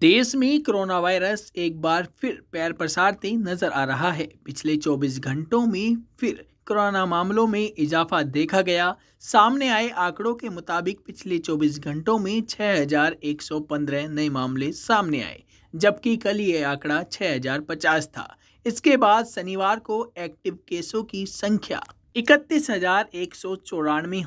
देश में corona virus एक बार फिर पैर पसारते नजर आ रहा है पिछले 24 घंटों में फिर कोरोना मामलों में इजाफा देखा गया सामने आए आंकड़ों के मुताबिक पिछले 24 घंटों में 6,115 नए मामले सामने आए जबकि कल ये आंकड़ा 6,050 था इसके बाद शनिवार को एक्टिव केसों की संख्या इकतीस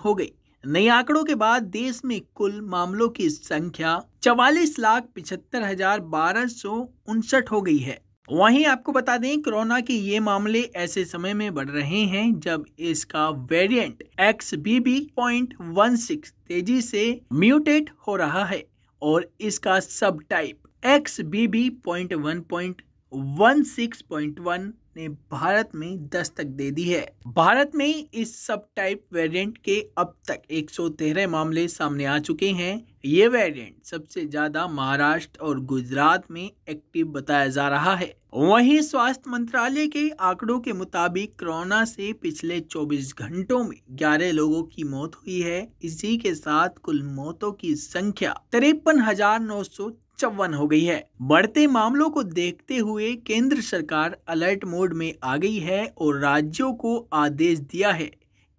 हो गई नए आंकड़ों के बाद देश में कुल मामलों की संख्या चवालीस लाख पिछहत्तर हजार बारह सौ उनसठ हो गई है वहीं आपको बता दें कोरोना के ये मामले ऐसे समय में बढ़ रहे हैं जब इसका variant X B B point one six तेजी से म्यूटेट हो रहा है और इसका subtype X B B point one point 16.1 ने भारत में दस्तक दे दी है भारत में इस सब टाइप वेरिएंट के अब तक 113 मामले सामने आ चुके हैं ये वेरिएंट सबसे ज्यादा महाराष्ट्र और गुजरात में एक्टिव बताया जा रहा है वहीं स्वास्थ्य मंत्रालय के आंकड़ों के मुताबिक कोरोना से पिछले 24 घंटों में 11 लोगों की मौत हुई है इसी के साथ कुल मौतों की संख्या तिरपन हजार नौ सौ चौवन हो गई है बढ़ते मामलों को देखते हुए केंद्र सरकार अलर्ट मोड में आ गई है और राज्यों को आदेश दिया है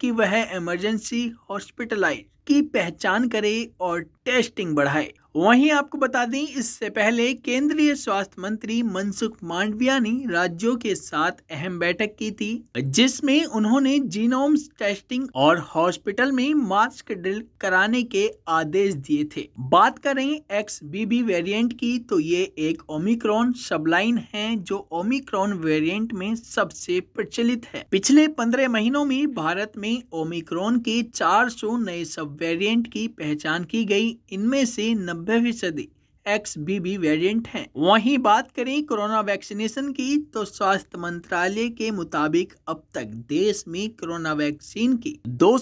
कि वह इमरजेंसी हॉस्पिटलाइज की पहचान करे और टेस्टिंग बढ़ाए वहीं आपको बता दें इससे पहले केंद्रीय स्वास्थ्य मंत्री मनसुख मांडविया ने राज्यों के साथ अहम बैठक की थी जिसमें उन्होंने जीनोम टेस्टिंग और हॉस्पिटल में मास्क ड्रिल कराने के आदेश दिए थे बात करें एक्स बीबी वेरियंट की तो ये एक ओमिक्रॉन सबलाइन है जो ओमिक्रॉन वेरिएंट में सबसे प्रचलित है पिछले पंद्रह महीनों में भारत में ओमिक्रॉन के चार नए सब वेरिएंट की पहचान की गई इनमें से नब्बे फीसदी एक्स बी बी वेरियंट है वही बात करें कोरोना वैक्सीनेशन की तो स्वास्थ्य मंत्रालय के मुताबिक अब तक देश में कोरोना वैक्सीन की दो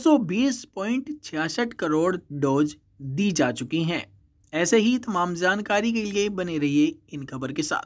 करोड़ डोज दी जा चुकी हैं ऐसे ही तमाम जानकारी के लिए बने रहिए इन खबर के साथ